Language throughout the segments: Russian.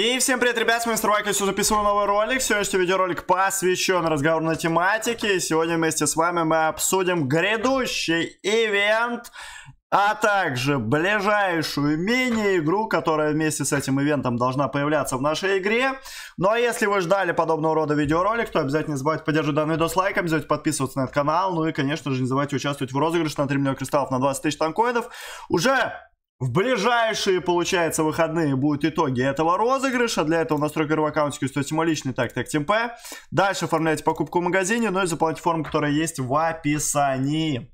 И всем привет, ребят, с вами Мистер Вайк, записываю новый ролик. Сегодняшний видеоролик посвящен разговорной тематике. сегодня вместе с вами мы обсудим грядущий ивент а также ближайшую мини-игру, которая вместе с этим ивентом должна появляться в нашей игре. Ну а если вы ждали подобного рода видеоролик, то обязательно не забывайте поддерживать данный видос лайком, обязательно подписываться на этот канал, ну и, конечно же, не забывайте участвовать в розыгрыше на 3 миллиона кристаллов на 20 тысяч танкоидов. Уже в ближайшие, получается, выходные будут итоги этого розыгрыша. Для этого настройка в аккаунте стоит личный так так ТМП. Дальше оформляйте покупку в магазине, ну и заполните форму, которая есть в описании.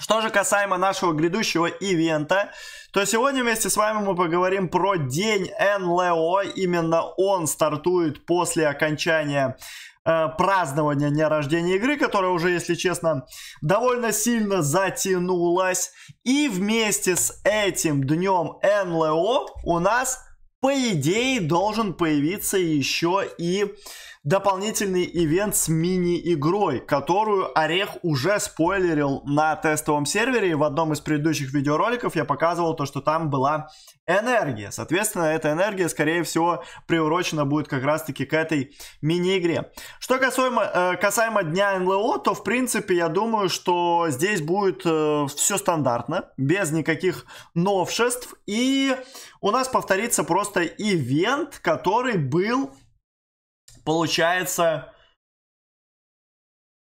Что же касаемо нашего грядущего ивента, то сегодня вместе с вами мы поговорим про день НЛО. Именно он стартует после окончания э, празднования дня рождения игры, которая уже, если честно, довольно сильно затянулась. И вместе с этим днем НЛО у нас, по идее, должен появиться еще и дополнительный ивент с мини-игрой, которую Орех уже спойлерил на тестовом сервере. В одном из предыдущих видеороликов я показывал то, что там была энергия. Соответственно, эта энергия, скорее всего, приурочена будет как раз-таки к этой мини-игре. Что касаемо, э, касаемо дня НЛО, то, в принципе, я думаю, что здесь будет э, все стандартно, без никаких новшеств. И у нас повторится просто ивент, который был получается,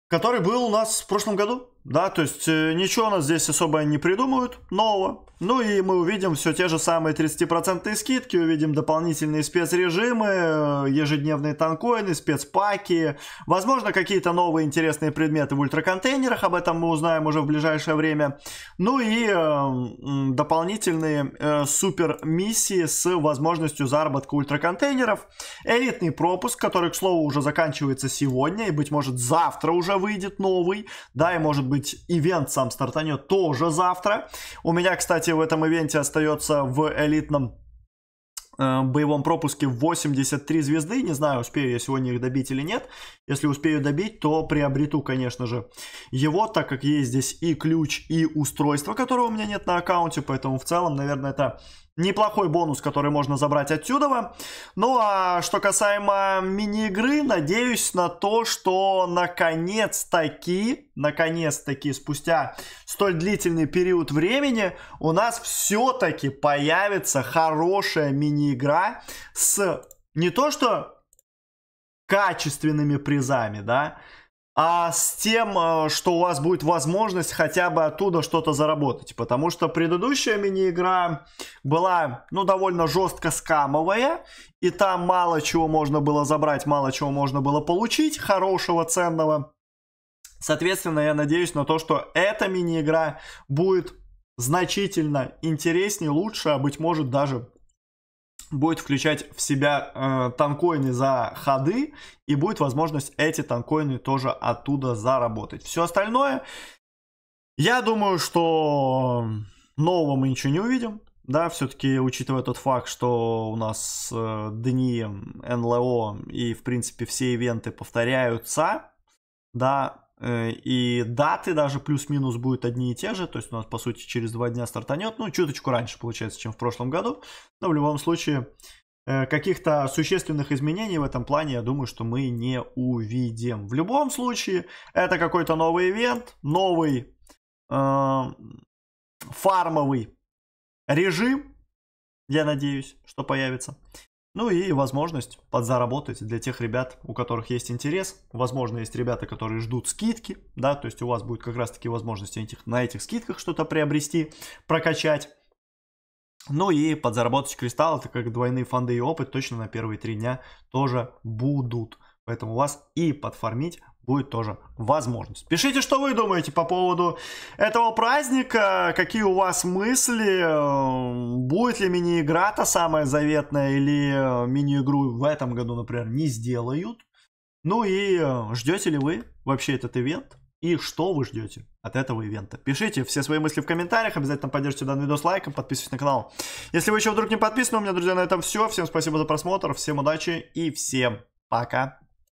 который был у нас в прошлом году. Да, то есть э, ничего у нас здесь особо не придумывают нового. Ну и мы увидим все те же самые 30% скидки, увидим дополнительные спецрежимы, э, ежедневные танкоины, спецпаки, возможно какие-то новые интересные предметы в ультраконтейнерах, об этом мы узнаем уже в ближайшее время. Ну и э, дополнительные э, супер миссии с возможностью заработка ультраконтейнеров. Элитный пропуск, который, к слову, уже заканчивается сегодня и, быть может, завтра уже выйдет новый. Да, и, может быть, ивент сам стартанет тоже завтра. У меня, кстати, кстати, в этом ивенте остается в элитном э, боевом пропуске 83 звезды. Не знаю, успею я сегодня их добить или нет. Если успею добить, то приобрету, конечно же, его, так как есть здесь и ключ, и устройство, которого у меня нет на аккаунте. Поэтому в целом, наверное, это неплохой бонус, который можно забрать отсюда. Ну а что касаемо мини-игры, надеюсь на то, что наконец-таки, наконец-таки, спустя столь длительный период времени, у нас все-таки появится хорошая мини-игра с не то что качественными призами, да, а с тем, э, что у вас будет возможность хотя бы оттуда что-то заработать. Потому что предыдущая мини-игра была, ну, довольно жестко скамовая, и там мало чего можно было забрать, мало чего можно было получить хорошего, ценного. Соответственно, я надеюсь на то, что эта мини-игра будет значительно интереснее, лучше, а быть может даже будет включать в себя э, танкоины за ходы, и будет возможность эти танкоины тоже оттуда заработать. Все остальное, я думаю, что нового мы ничего не увидим. Да, все-таки, учитывая тот факт, что у нас э, дни НЛО и, в принципе, все ивенты повторяются, да, Э, и даты даже плюс-минус будут одни и те же. То есть у нас, по сути, через два дня стартанет. Ну, чуточку раньше, получается, чем в прошлом году. Но в любом случае, э, каких-то существенных изменений в этом плане, я думаю, что мы не увидим. В любом случае, это какой-то новый ивент, новый э, фармовый режим, я надеюсь, что появится. Ну и возможность подзаработать для тех ребят, у которых есть интерес. Возможно, есть ребята, которые ждут скидки, да, то есть у вас будет как раз-таки возможность этих, на этих скидках что-то приобрести, прокачать. Ну и подзаработать кристаллы, так как двойные фанды и опыт точно на первые три дня тоже будут. Поэтому у вас и подфармить будет тоже возможность. Пишите, что вы думаете по поводу этого праздника, какие у вас мысли, э, будет ли мини-игра та самая заветная или э, мини-игру в этом году, например, не сделают. Ну и э, ждете ли вы вообще этот ивент? И что вы ждете от этого ивента? Пишите все свои мысли в комментариях, обязательно поддержите данный видос лайком, подписывайтесь на канал. Если вы еще вдруг не подписаны, у меня, друзья, на этом все. Всем спасибо за просмотр, всем удачи и всем пока.